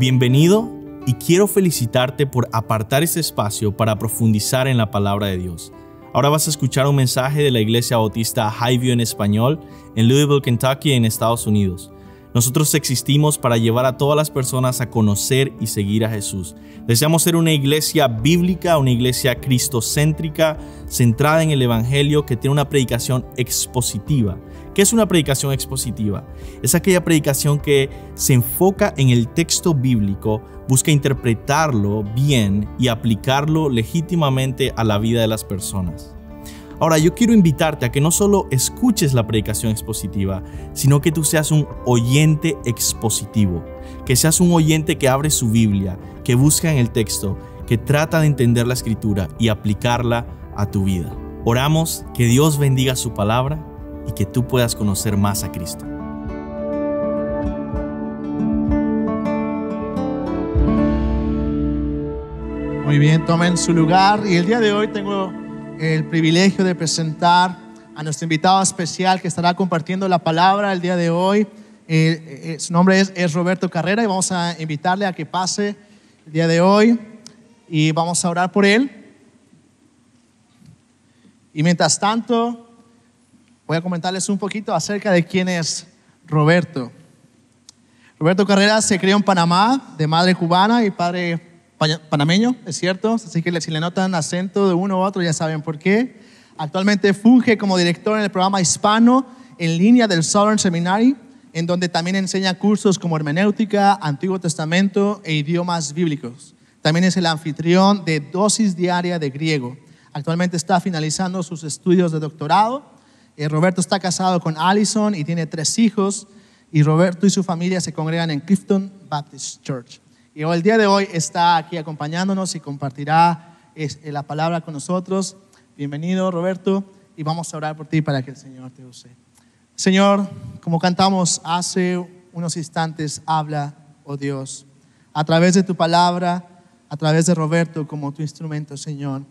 Bienvenido y quiero felicitarte por apartar este espacio para profundizar en la palabra de Dios. Ahora vas a escuchar un mensaje de la Iglesia Bautista Highview en español en Louisville, Kentucky, en Estados Unidos. Nosotros existimos para llevar a todas las personas a conocer y seguir a Jesús. Deseamos ser una iglesia bíblica, una iglesia cristocéntrica, centrada en el Evangelio, que tiene una predicación expositiva. ¿Qué es una predicación expositiva? Es aquella predicación que se enfoca en el texto bíblico, busca interpretarlo bien y aplicarlo legítimamente a la vida de las personas. Ahora, yo quiero invitarte a que no solo escuches la predicación expositiva, sino que tú seas un oyente expositivo, que seas un oyente que abre su Biblia, que busca en el texto, que trata de entender la escritura y aplicarla a tu vida. Oramos que Dios bendiga su palabra y que tú puedas conocer más a Cristo. Muy bien, tomen su lugar y el día de hoy tengo el privilegio de presentar a nuestro invitado especial que estará compartiendo la palabra el día de hoy. Eh, eh, su nombre es, Roberto Carrera y vamos a invitarle a que pase el día de hoy y vamos a orar por él. Y mientras tanto, voy a comentarles un poquito acerca de quién es Roberto. Roberto Carrera se crió en Panamá de madre cubana y padre panameño, es cierto, así que si le notan acento de uno u otro ya saben por qué. Actualmente funge como director en el programa hispano en línea del Southern Seminary, en donde también enseña cursos como hermenéutica, Antiguo Testamento e idiomas bíblicos. También es el anfitrión de dosis diaria de griego. Actualmente está finalizando sus estudios de doctorado. Eh, Roberto está casado con Allison y tiene tres hijos. Y Roberto y su familia se congregan en Clifton Baptist Church que el día de hoy está aquí acompañándonos y compartirá eh, la palabra con nosotros. Bienvenido, Roberto, y vamos a orar por ti para que el Señor te use. Señor, como cantamos hace unos instantes, habla, oh Dios, a través de tu palabra, a través de Roberto como tu instrumento, Señor,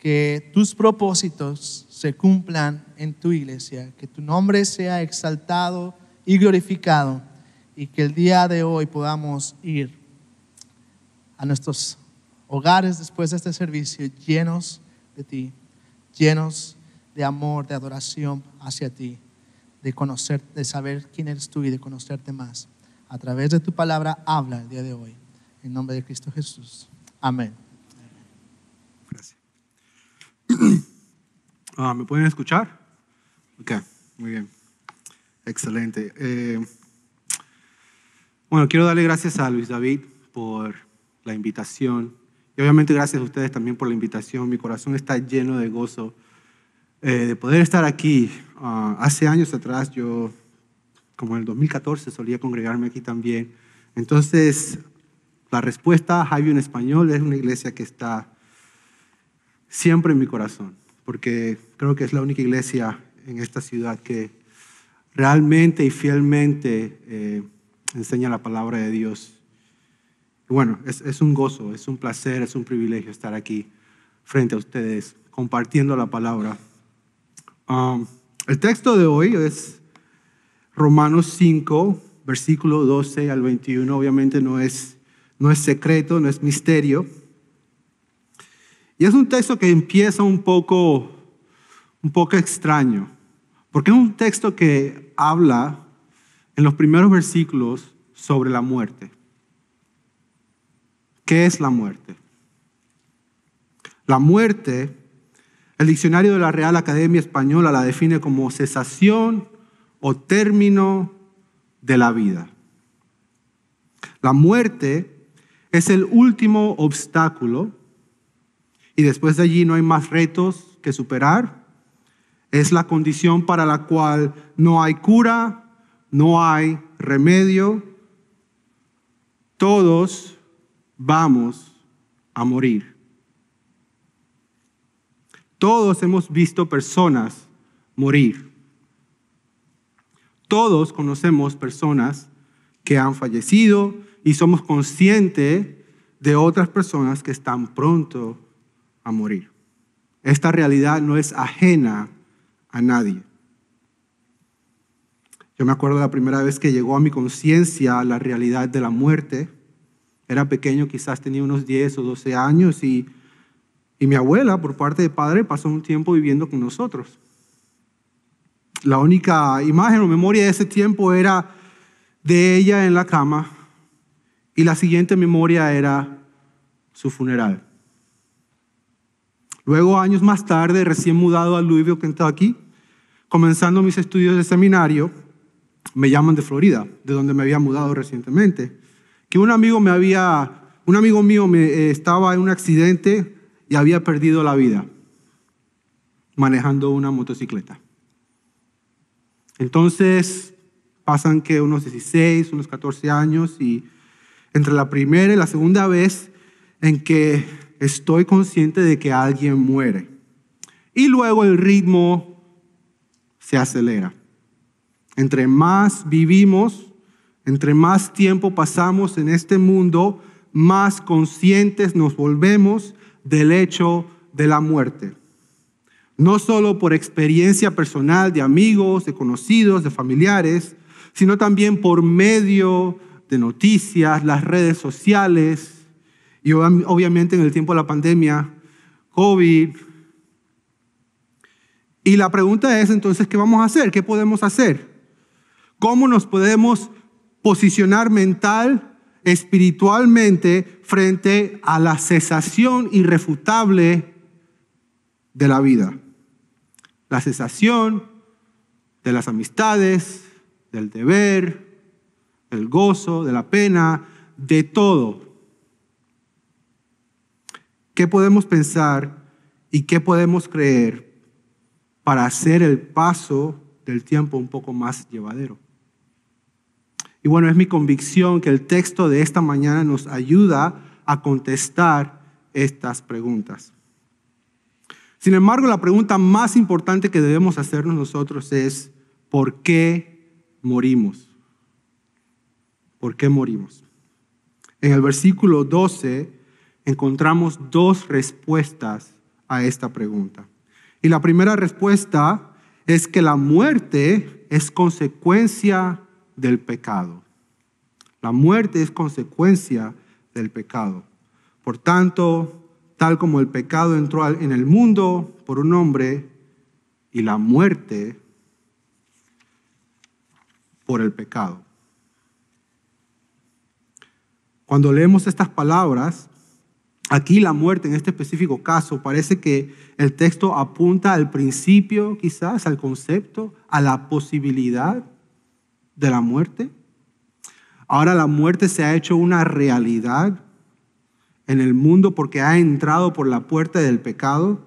que tus propósitos se cumplan en tu iglesia, que tu nombre sea exaltado y glorificado, y que el día de hoy podamos ir a nuestros hogares después de este servicio llenos de ti, llenos de amor, de adoración hacia ti, de conocer, de saber quién eres tú y de conocerte más. A través de tu palabra habla el día de hoy. En nombre de Cristo Jesús. Amén. Gracias. Ah, ¿Me pueden escuchar? Ok, muy bien. Excelente. Eh, bueno, quiero darle gracias a Luis David por la invitación. Y obviamente gracias a ustedes también por la invitación. Mi corazón está lleno de gozo eh, de poder estar aquí. Ah, hace años atrás yo, como en el 2014, solía congregarme aquí también. Entonces, la respuesta a Javi en español es una iglesia que está siempre en mi corazón, porque creo que es la única iglesia en esta ciudad que realmente y fielmente eh, enseña la palabra de Dios bueno, es, un gozo, es un placer, es un privilegio estar aquí frente a ustedes compartiendo la palabra. Um, el texto de hoy es Romanos 5, versículo 12 al 21. Obviamente no es, no es secreto, no es misterio. Y es un texto que empieza un poco, un poco extraño, porque es un texto que habla en los primeros versículos sobre la muerte. ¿Qué es la muerte? La muerte, el diccionario de la Real Academia Española la define como cesación o término de la vida. La muerte es el último obstáculo y después de allí no hay más retos que superar. Es la condición para la cual no hay cura, no hay remedio. Todos vamos a morir. Todos hemos visto personas morir. Todos conocemos personas que han fallecido y somos conscientes de otras personas que están pronto a morir. Esta realidad no es ajena a nadie. Yo me acuerdo la primera vez que llegó a mi conciencia la realidad de la muerte. Era pequeño, quizás tenía unos 10 o 12 años y, y mi abuela, por parte de padre, pasó un tiempo viviendo con nosotros. La única imagen o memoria de ese tiempo era de ella en la cama y la siguiente memoria era su funeral. Luego, años más tarde, recién mudado a Louisville, Kentucky, comenzando mis estudios de seminario, me llaman de Florida, de donde me había mudado recientemente un amigo me había, un amigo mío eh, estaba en un accidente y había perdido la vida manejando una motocicleta. Entonces pasan que unos 16, unos 14 años y entre la primera y la segunda vez en que estoy consciente de que alguien muere. Y luego el ritmo se acelera. Entre más vivimos, entre más tiempo pasamos en este mundo, más conscientes nos volvemos del hecho de la muerte. No solo por experiencia personal de amigos, de conocidos, de familiares, sino también por medio de noticias, las redes sociales y obviamente en el tiempo de la pandemia, COVID. Y la pregunta es entonces, ¿qué vamos a hacer? ¿Qué podemos hacer? ¿Cómo nos podemos posicionar mental, espiritualmente, frente a la cesación irrefutable de la vida. La cesación de las amistades, del deber, del gozo, de la pena, de todo. ¿Qué podemos pensar y qué podemos creer para hacer el paso del tiempo un poco más llevadero? Y bueno, es mi convicción que el texto de esta mañana nos ayuda a contestar estas preguntas. Sin embargo, la pregunta más importante que debemos hacernos nosotros es, ¿por qué morimos? ¿Por qué morimos? En el versículo 12 encontramos dos respuestas a esta pregunta. Y la primera respuesta es que la muerte es consecuencia del pecado. La muerte es consecuencia del pecado. Por tanto, tal como el pecado entró en el mundo por un hombre y la muerte por el pecado. Cuando leemos estas palabras, aquí la muerte en este específico caso, parece que el texto apunta al principio, quizás, al concepto, a la posibilidad de la muerte. Ahora la muerte se ha hecho una realidad en el mundo porque ha entrado por la puerta del pecado.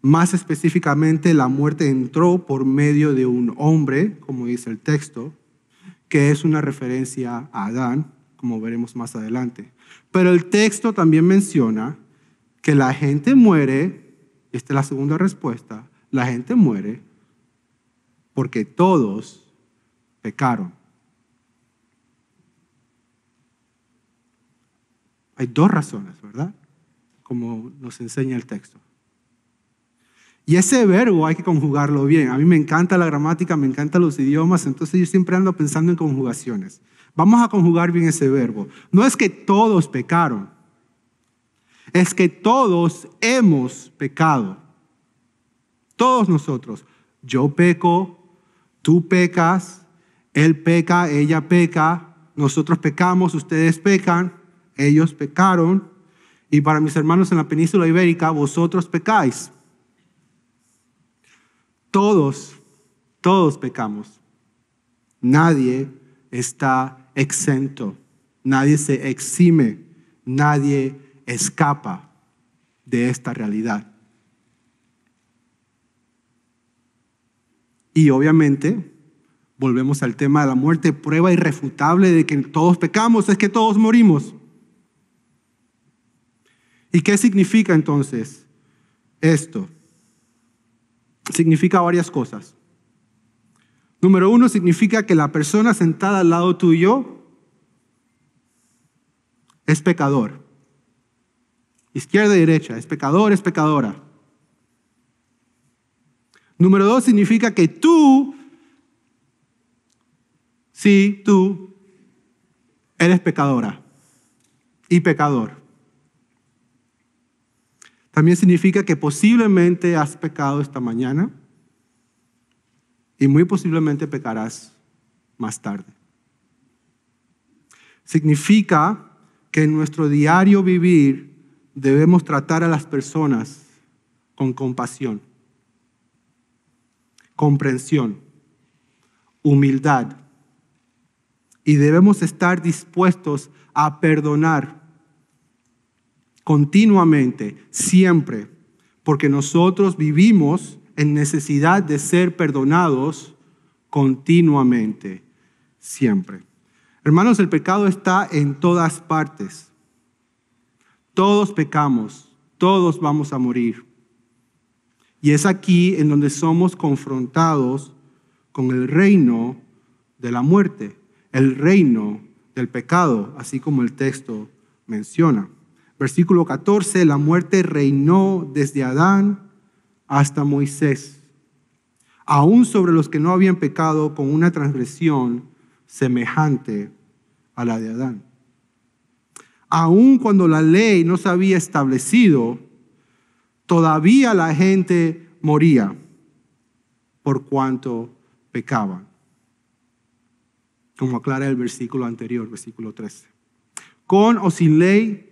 Más específicamente, la muerte entró por medio de un hombre, como dice el texto, que es una referencia a Adán, como veremos más adelante. Pero el texto también menciona que la gente muere, esta es la segunda respuesta, la gente muere porque todos pecaron. Hay dos razones, ¿verdad? Como nos enseña el texto. Y ese verbo hay que conjugarlo bien. A mí me encanta la gramática, me encantan los idiomas, entonces yo siempre ando pensando en conjugaciones. Vamos a conjugar bien ese verbo. No es que todos pecaron, es que todos hemos pecado. Todos nosotros. Yo peco, tú pecas, él peca, ella peca, nosotros pecamos, ustedes pecan, ellos pecaron. Y para mis hermanos en la península ibérica, vosotros pecáis. Todos, todos pecamos. Nadie está exento. Nadie se exime. Nadie escapa de esta realidad. Y obviamente volvemos al tema de la muerte, prueba irrefutable de que todos pecamos, es que todos morimos. ¿Y qué significa entonces esto? Significa varias cosas. Número uno, significa que la persona sentada al lado tuyo es pecador. Izquierda y derecha, es pecador, es pecadora. Número dos, significa que tú si tú eres pecadora y pecador. También significa que posiblemente has pecado esta mañana y muy posiblemente pecarás más tarde. Significa que en nuestro diario vivir debemos tratar a las personas con compasión, comprensión, humildad y debemos estar dispuestos a perdonar continuamente, siempre, porque nosotros vivimos en necesidad de ser perdonados continuamente, siempre. Hermanos, el pecado está en todas partes. Todos pecamos, todos vamos a morir. Y es aquí en donde somos confrontados con el reino de la muerte el reino del pecado, así como el texto menciona. Versículo 14, la muerte reinó desde Adán hasta Moisés, aún sobre los que no habían pecado con una transgresión semejante a la de Adán. Aún cuando la ley no se había establecido, todavía la gente moría por cuanto pecaban como aclara el versículo anterior, versículo 13. Con o sin ley,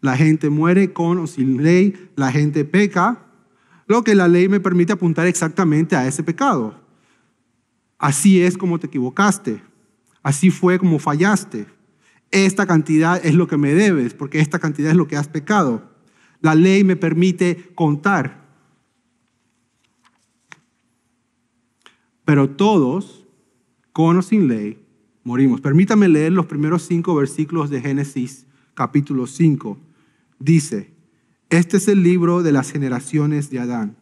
la gente muere, con o sin ley, la gente peca, lo que la ley me permite apuntar exactamente a ese pecado. Así es como te equivocaste, así fue como fallaste. Esta cantidad es lo que me debes, porque esta cantidad es lo que has pecado. La ley me permite contar. Pero todos con o sin ley, morimos. Permítame leer los primeros cinco versículos de Génesis capítulo 5. Dice, este es el libro de las generaciones de Adán.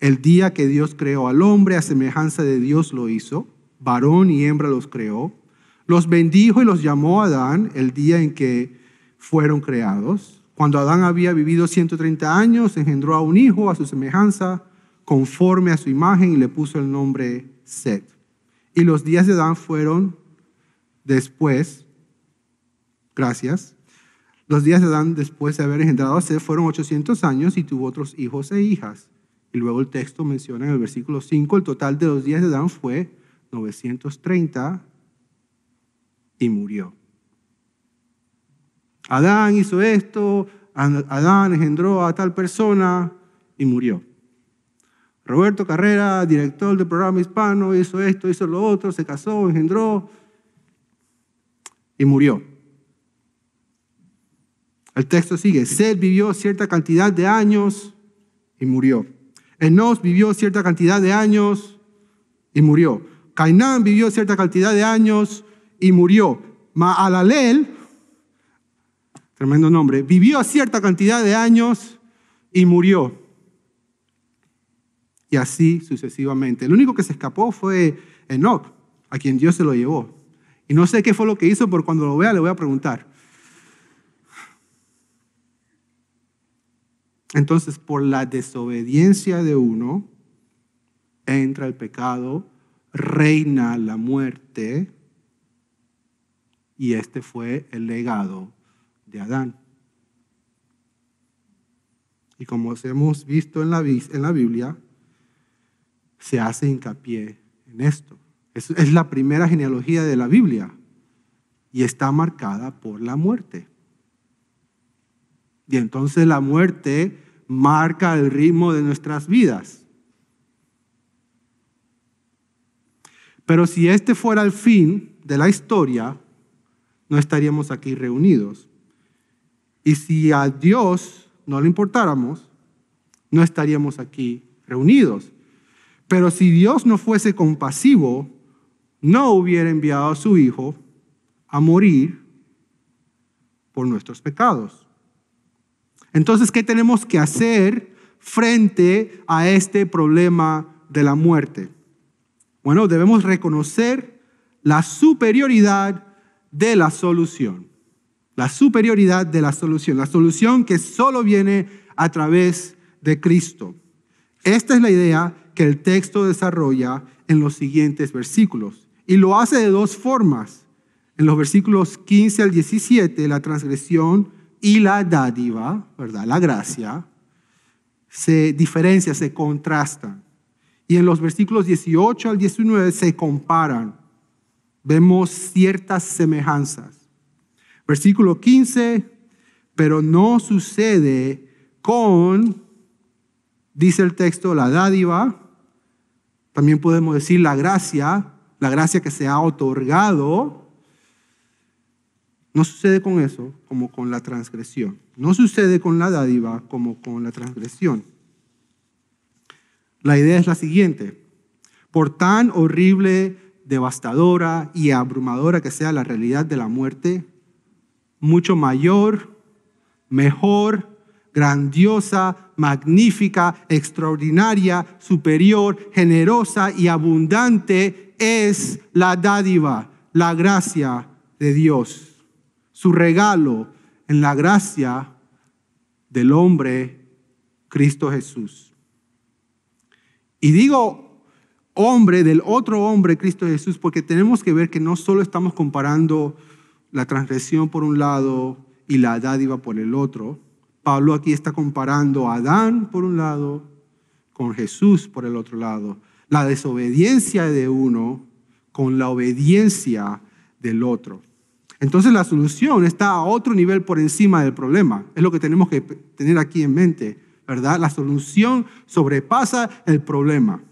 El día que Dios creó al hombre a semejanza de Dios lo hizo, varón y hembra los creó, los bendijo y los llamó Adán el día en que fueron creados. Cuando Adán había vivido 130 años, engendró a un hijo a su semejanza, conforme a su imagen, y le puso el nombre Seth. Y los días de Adán fueron después, gracias, los días de Adán después de haber engendrado a fueron 800 años y tuvo otros hijos e hijas. Y luego el texto menciona en el versículo 5, el total de los días de Adán fue 930 y murió. Adán hizo esto, Adán engendró a tal persona y murió. Roberto Carrera, director del programa hispano, hizo esto, hizo lo otro, se casó, engendró y murió. El texto sigue, sed vivió cierta cantidad de años y murió. Enos vivió cierta cantidad de años y murió. Cainán vivió cierta cantidad de años y murió. Maalalel, tremendo nombre, vivió cierta cantidad de años y murió y así sucesivamente. El único que se escapó fue Enoch, a quien Dios se lo llevó. Y no sé qué fue lo que hizo, pero cuando lo vea le voy a preguntar. Entonces, por la desobediencia de uno, entra el pecado, reina la muerte, y este fue el legado de Adán. Y como hemos visto en la, en la Biblia, se hace hincapié en esto. Es, la primera genealogía de la Biblia y está marcada por la muerte. Y entonces la muerte marca el ritmo de nuestras vidas. Pero si este fuera el fin de la historia, no estaríamos aquí reunidos. Y si a Dios no le importáramos, no estaríamos aquí reunidos. Pero si Dios no fuese compasivo, no hubiera enviado a su Hijo a morir por nuestros pecados. Entonces, ¿qué tenemos que hacer frente a este problema de la muerte? Bueno, debemos reconocer la superioridad de la solución. La superioridad de la solución. La solución que solo viene a través de Cristo. Esta es la idea que el texto desarrolla en los siguientes versículos. Y lo hace de dos formas. En los versículos 15 al 17, la transgresión y la dádiva, ¿verdad? La gracia, se diferencian, se contrastan. Y en los versículos 18 al 19 se comparan. Vemos ciertas semejanzas. Versículo 15, pero no sucede con, dice el texto, la dádiva, también podemos decir la gracia, la gracia que se ha otorgado. No sucede con eso como con la transgresión. No sucede con la dádiva como con la transgresión. La idea es la siguiente. Por tan horrible, devastadora y abrumadora que sea la realidad de la muerte, mucho mayor, mejor, grandiosa, magnífica, extraordinaria, superior, generosa y abundante es la dádiva, la gracia de Dios, su regalo en la gracia del hombre Cristo Jesús. Y digo hombre del otro hombre Cristo Jesús porque tenemos que ver que no solo estamos comparando la transgresión por un lado y la dádiva por el otro, Pablo aquí está comparando a Adán por un lado con Jesús por el otro lado. La desobediencia de uno con la obediencia del otro. Entonces la solución está a otro nivel por encima del problema. Es lo que tenemos que tener aquí en mente, ¿verdad? La solución sobrepasa el problema.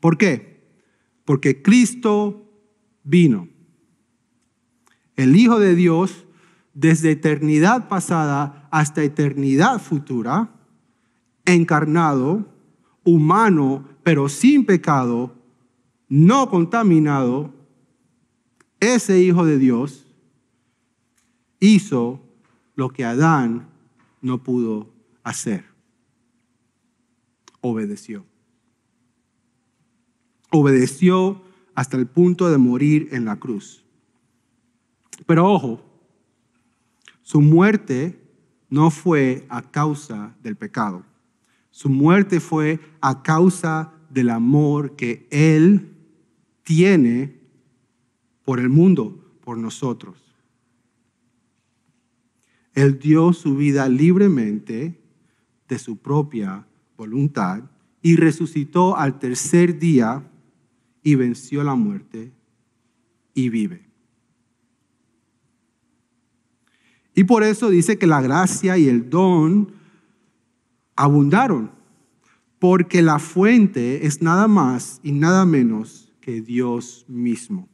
¿Por qué? Porque Cristo vino. El Hijo de Dios desde eternidad pasada hasta eternidad futura, encarnado, humano, pero sin pecado, no contaminado, ese Hijo de Dios hizo lo que Adán no pudo hacer. Obedeció. Obedeció hasta el punto de morir en la cruz. Pero ojo, su muerte no fue a causa del pecado. Su muerte fue a causa del amor que Él tiene por el mundo, por nosotros. Él dio su vida libremente de su propia voluntad y resucitó al tercer día y venció la muerte y vive. Y por eso dice que la gracia y el don abundaron, porque la fuente es nada más y nada menos que Dios mismo.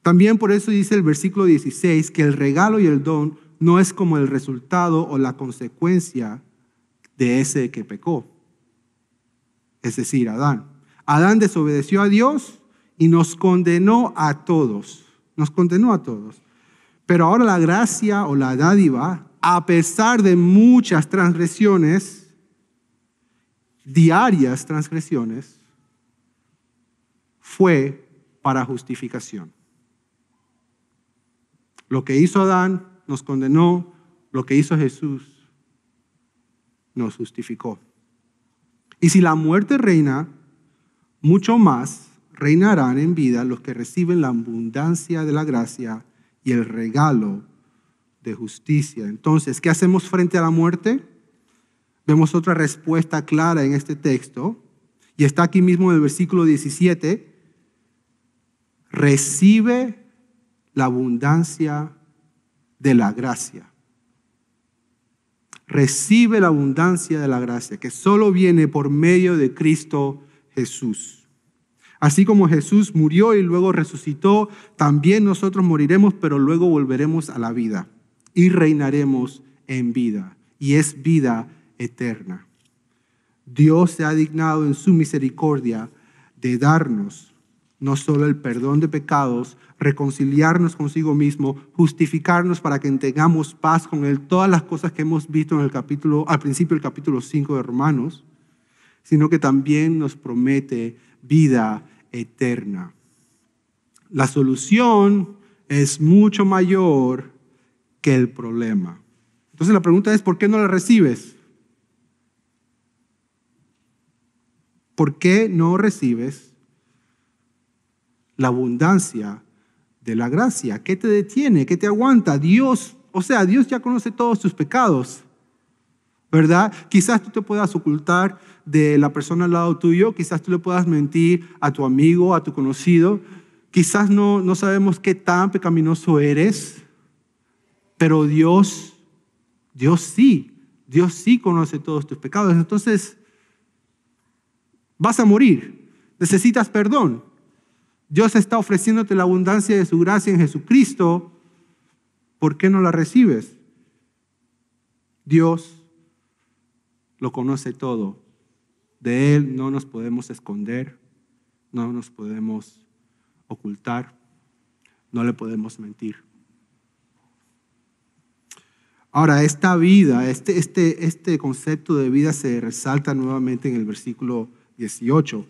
También por eso dice el versículo 16 que el regalo y el don no es como el resultado o la consecuencia de ese que pecó, es decir, Adán. Adán desobedeció a Dios y nos condenó a todos, nos condenó a todos. Pero ahora la gracia o la dádiva, a pesar de muchas transgresiones, diarias transgresiones, fue para justificación. Lo que hizo Adán nos condenó, lo que hizo Jesús nos justificó. Y si la muerte reina, mucho más reinarán en vida los que reciben la abundancia de la gracia y el regalo de justicia. Entonces, ¿qué hacemos frente a la muerte? Vemos otra respuesta clara en este texto y está aquí mismo en el versículo 17. Recibe la abundancia de la gracia. Recibe la abundancia de la gracia que solo viene por medio de Cristo Jesús. Así como Jesús murió y luego resucitó, también nosotros moriremos, pero luego volveremos a la vida y reinaremos en vida. Y es vida eterna. Dios se ha dignado en su misericordia de darnos no solo el perdón de pecados, reconciliarnos consigo mismo, justificarnos para que tengamos paz con Él, todas las cosas que hemos visto en el capítulo, al principio del capítulo 5 de Romanos, sino que también nos promete vida eterna. La solución es mucho mayor que el problema. Entonces la pregunta es, ¿por qué no la recibes? ¿Por qué no recibes la abundancia de la gracia? ¿Qué te detiene? ¿Qué te aguanta? Dios, o sea, Dios ya conoce todos tus pecados. ¿verdad? Quizás tú te puedas ocultar de la persona al lado tuyo, quizás tú le puedas mentir a tu amigo, a tu conocido, quizás no, no sabemos qué tan pecaminoso eres, pero Dios, Dios sí, Dios sí conoce todos tus pecados. Entonces, vas a morir, necesitas perdón. Dios está ofreciéndote la abundancia de su gracia en Jesucristo. ¿Por qué no la recibes? Dios lo conoce todo. De Él no nos podemos esconder, no nos podemos ocultar, no le podemos mentir. Ahora, esta vida, este, este, este concepto de vida se resalta nuevamente en el versículo 18.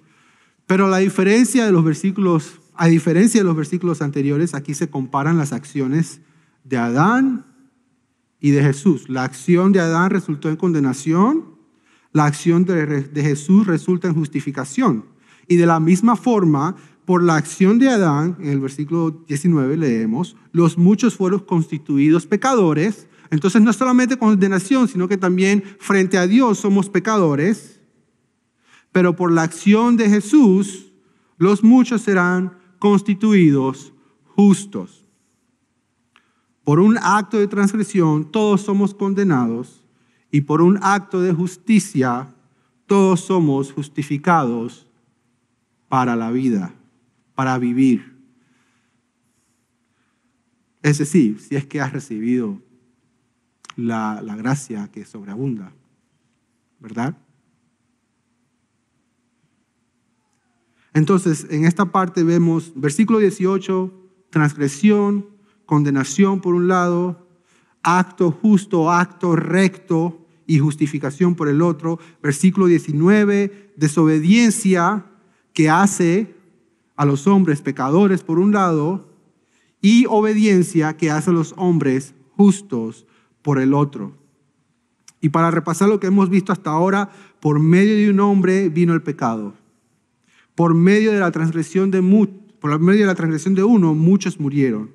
Pero la diferencia de los versículos, a diferencia de los versículos anteriores, aquí se comparan las acciones de Adán y de Jesús. La acción de Adán resultó en condenación la acción de, Jesús resulta en justificación. Y de la misma forma, por la acción de Adán, en el versículo 19 leemos, los muchos fueron constituidos pecadores. Entonces no solamente condenación, sino que también frente a Dios somos pecadores. Pero por la acción de Jesús, los muchos serán constituidos justos. Por un acto de transgresión, todos somos condenados y por un acto de justicia todos somos justificados para la vida, para vivir. Es decir, si es que has recibido la, la gracia que sobreabunda, ¿verdad? Entonces, en esta parte vemos versículo 18, transgresión, condenación por un lado, acto justo, acto recto y justificación por el otro. Versículo 19, desobediencia que hace a los hombres pecadores por un lado y obediencia que hace a los hombres justos por el otro. Y para repasar lo que hemos visto hasta ahora, por medio de un hombre vino el pecado. Por medio de la transgresión de, por medio de, la transgresión de uno, muchos murieron.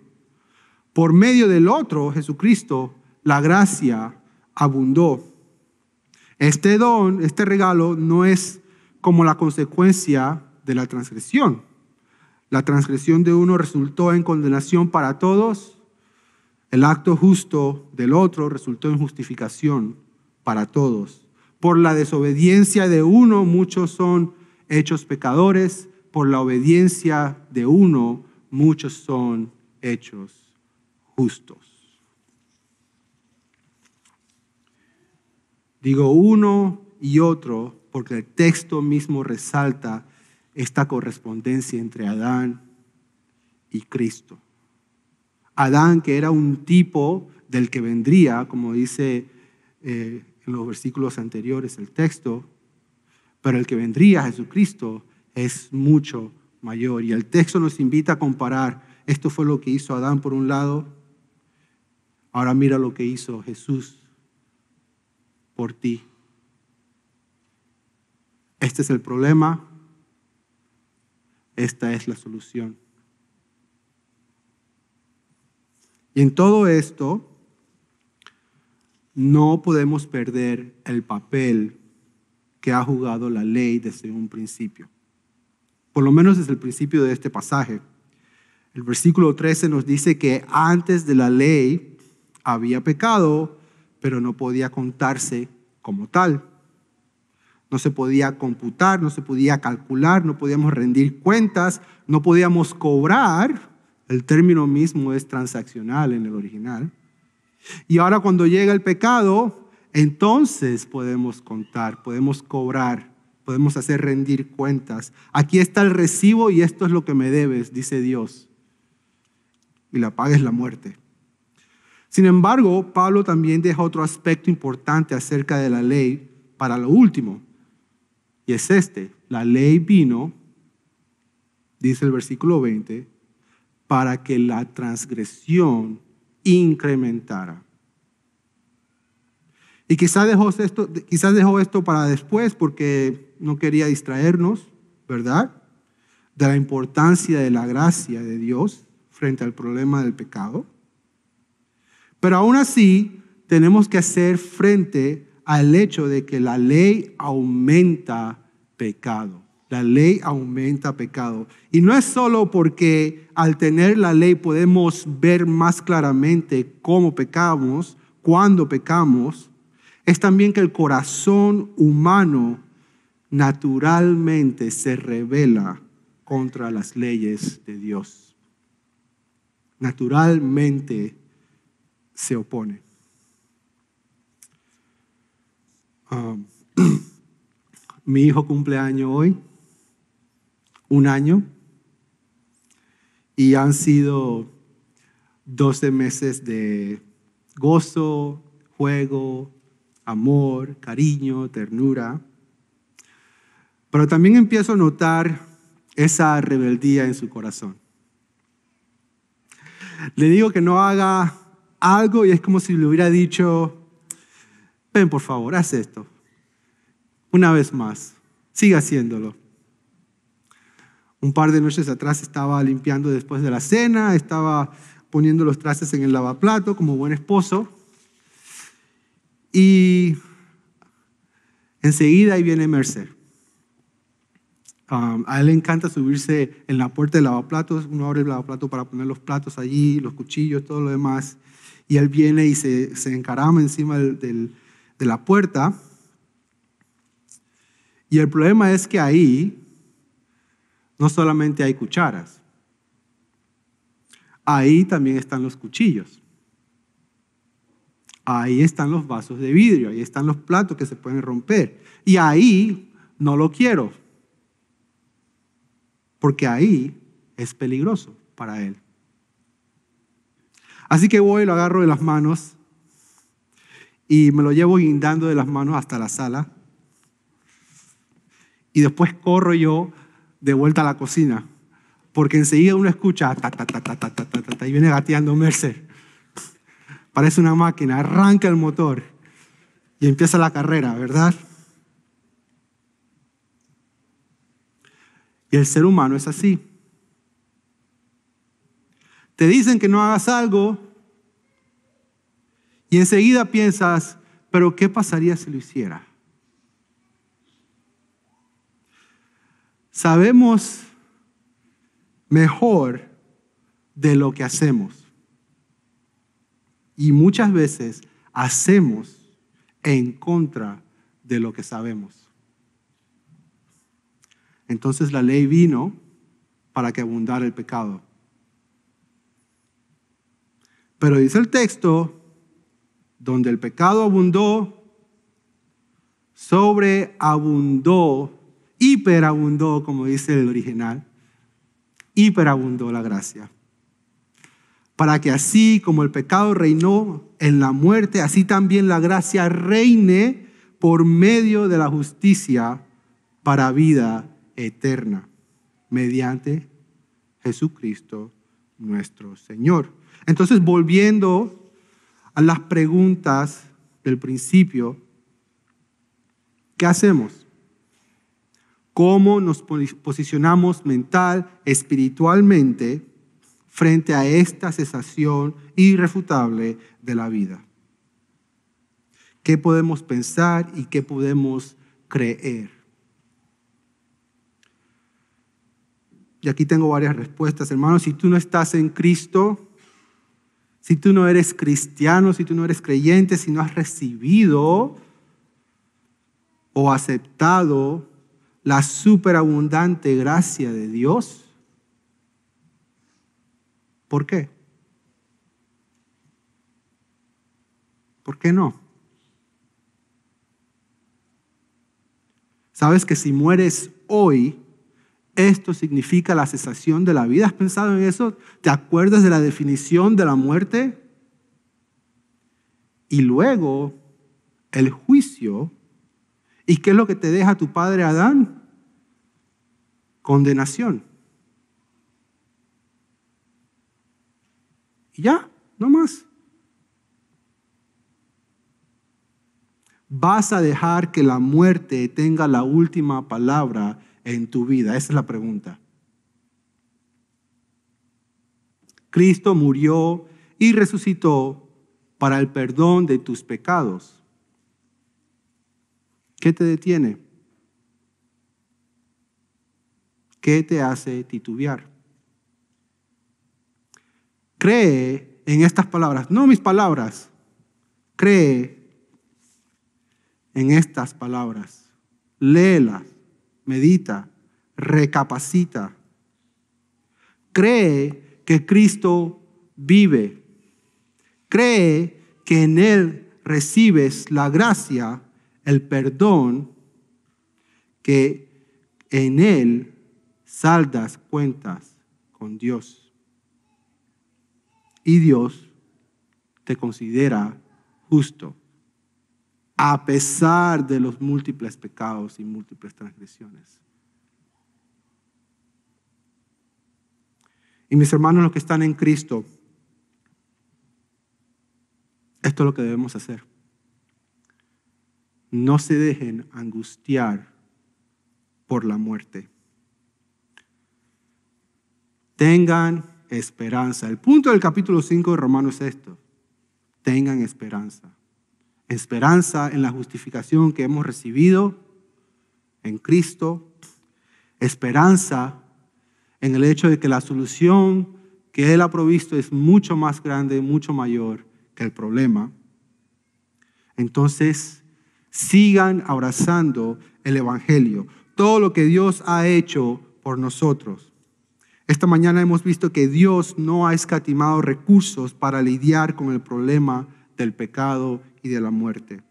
Por medio del otro, Jesucristo, la gracia abundó. Este don, este regalo, no es como la consecuencia de la transgresión. La transgresión de uno resultó en condenación para todos. El acto justo del otro resultó en justificación para todos. Por la desobediencia de uno muchos son hechos pecadores, por la obediencia de uno muchos son hechos justos. Digo uno y otro porque el texto mismo resalta esta correspondencia entre Adán y Cristo. Adán, que era un tipo del que vendría, como dice eh, en los versículos anteriores el texto, pero el que vendría, Jesucristo, es mucho mayor. Y el texto nos invita a comparar, esto fue lo que hizo Adán por un lado, Ahora mira lo que hizo Jesús por ti. Este es el problema. Esta es la solución. Y en todo esto, no podemos perder el papel que ha jugado la ley desde un principio. Por lo menos desde el principio de este pasaje. El versículo 13 nos dice que antes de la ley, había pecado, pero no podía contarse como tal. No se podía computar, no se podía calcular, no podíamos rendir cuentas, no podíamos cobrar. El término mismo es transaccional en el original. Y ahora cuando llega el pecado, entonces podemos contar, podemos cobrar, podemos hacer rendir cuentas. Aquí está el recibo y esto es lo que me debes, dice Dios. Y la paga es la muerte. Sin embargo, Pablo también deja otro aspecto importante acerca de la ley para lo último. Y es este, la ley vino, dice el versículo 20, para que la transgresión incrementara. Y quizás dejó esto, quizás dejó esto para después porque no quería distraernos, ¿verdad? De la importancia de la gracia de Dios frente al problema del pecado. Pero aún así, tenemos que hacer frente al hecho de que la ley aumenta pecado. La ley aumenta pecado. Y no es solo porque al tener la ley podemos ver más claramente cómo pecamos, cuándo pecamos, es también que el corazón humano naturalmente se revela contra las leyes de Dios. Naturalmente se opone. Ah, mi hijo cumple año hoy, un año, y han sido 12 meses de gozo, juego, amor, cariño, ternura. Pero también empiezo a notar esa rebeldía en su corazón. Le digo que no haga algo y es como si le hubiera dicho, ven por favor, haz esto. Una vez más, sigue haciéndolo. Un par de noches atrás estaba limpiando después de la cena, estaba poniendo los trastes en el lavaplato como buen esposo. Y enseguida ahí viene Mercer. Um, a él le encanta subirse en la puerta del lavaplatos. Uno abre el lavaplato para poner los platos allí, los cuchillos, todo lo demás y él viene y se, encarama encima de la puerta. Y el problema es que ahí no solamente hay cucharas, ahí también están los cuchillos, ahí están los vasos de vidrio, ahí están los platos que se pueden romper. Y ahí no lo quiero, porque ahí es peligroso para él. Así que voy, lo agarro de las manos y me lo llevo guindando de las manos hasta la sala. Y después corro yo de vuelta a la cocina, porque enseguida uno escucha ta, y viene gateando Mercer. Parece una máquina, arranca el motor y empieza la carrera, ¿verdad? Y el ser humano es así te dicen que no hagas algo y enseguida piensas, pero ¿qué pasaría si lo hiciera? Sabemos mejor de lo que hacemos. Y muchas veces hacemos en contra de lo que sabemos. Entonces la ley vino para que abundara el pecado. Pero dice el texto, donde el pecado abundó, sobreabundó, hiperabundó, como dice el original, hiperabundó la gracia. Para que así como el pecado reinó en la muerte, así también la gracia reine por medio de la justicia para vida eterna, mediante Jesucristo nuestro Señor. Entonces, volviendo a las preguntas del principio, ¿qué hacemos? ¿Cómo nos posicionamos mental, espiritualmente, frente a esta cesación irrefutable de la vida? ¿Qué podemos pensar y qué podemos creer? Y aquí tengo varias respuestas, hermanos. Si tú no estás en Cristo, si tú no eres cristiano, si tú no eres creyente, si no has recibido o aceptado la superabundante gracia de Dios, ¿por qué? ¿Por qué no? Sabes que si mueres hoy, esto significa la cesación de la vida. ¿Has pensado en eso? ¿Te acuerdas de la definición de la muerte? Y luego el juicio. ¿Y qué es lo que te deja tu padre Adán? Condenación. Y ya, no más. Vas a dejar que la muerte tenga la última palabra en tu vida? Esa es la pregunta. Cristo murió y resucitó para el perdón de tus pecados. ¿Qué te detiene? ¿Qué te hace titubear? Cree en estas palabras, no mis palabras. Cree en estas palabras. Léelas medita, recapacita. Cree que Cristo vive. Cree que en Él recibes la gracia, el perdón, que en Él saldas cuentas con Dios. Y Dios te considera justo a pesar de los múltiples pecados y múltiples transgresiones. Y mis hermanos, los que están en Cristo, esto es lo que debemos hacer. No se dejen angustiar por la muerte. Tengan esperanza. El punto del capítulo 5 de Romanos es esto. Tengan esperanza esperanza en la justificación que hemos recibido en Cristo, esperanza en el hecho de que la solución que Él ha provisto es mucho más grande, mucho mayor que el problema. Entonces, sigan abrazando el Evangelio, todo lo que Dios ha hecho por nosotros. Esta mañana hemos visto que Dios no ha escatimado recursos para lidiar con el problema del pecado y de la muerte.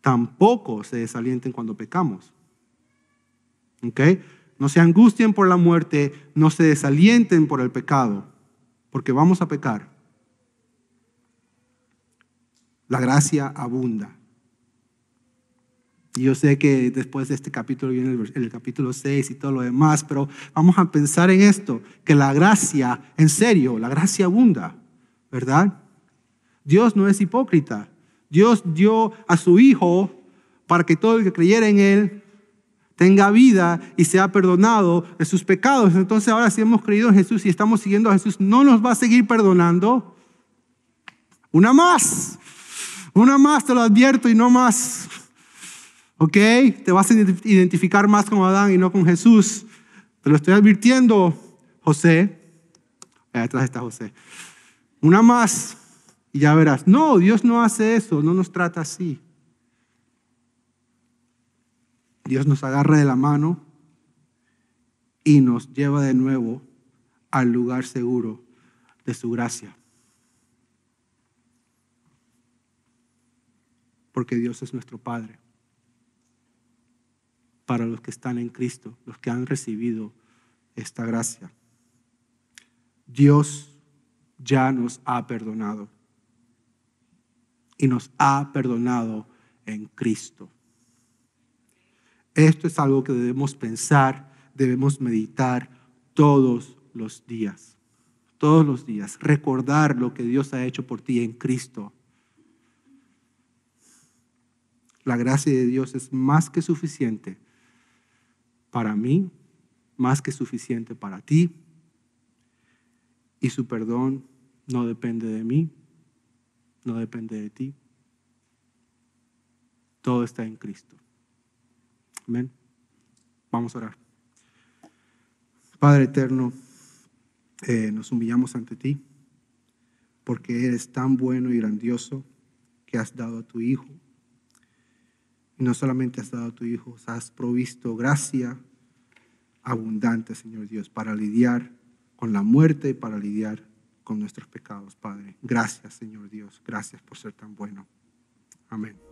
Tampoco se desalienten cuando pecamos. ¿Ok? No se angustien por la muerte, no se desalienten por el pecado, porque vamos a pecar. La gracia abunda. Y yo sé que después de este capítulo viene el, el, capítulo 6 y todo lo demás, pero vamos a pensar en esto, que la gracia, en serio, la gracia abunda, ¿verdad? Dios no es hipócrita. Dios dio a su Hijo para que todo el que creyera en Él tenga vida y sea perdonado de sus pecados. Entonces ahora si hemos creído en Jesús y estamos siguiendo a Jesús, ¿no nos va a seguir perdonando? Una más, una más, te lo advierto y no más. ¿Ok? Te vas a identificar más con Adán y no con Jesús. Te lo estoy advirtiendo, José. Ahí atrás está José. Una más. Y ya verás, no, Dios no hace eso, no nos trata así. Dios nos agarra de la mano y nos lleva de nuevo al lugar seguro de su gracia. Porque Dios es nuestro Padre. Para los que están en Cristo, los que han recibido esta gracia. Dios ya nos ha perdonado y nos ha perdonado en Cristo. Esto es algo que debemos pensar, debemos meditar todos los días, todos los días, recordar lo que Dios ha hecho por ti en Cristo. La gracia de Dios es más que suficiente para mí, más que suficiente para ti, y su perdón no depende de mí, no depende de ti. Todo está en Cristo. Amén. Vamos a orar. Padre eterno, eh, nos humillamos ante ti porque eres tan bueno y grandioso que has dado a tu Hijo. no solamente has dado a tu Hijo, has provisto gracia abundante, Señor Dios, para lidiar con la muerte y para lidiar con nuestros pecados, Padre. Gracias, Señor Dios. Gracias por ser tan bueno. Amén.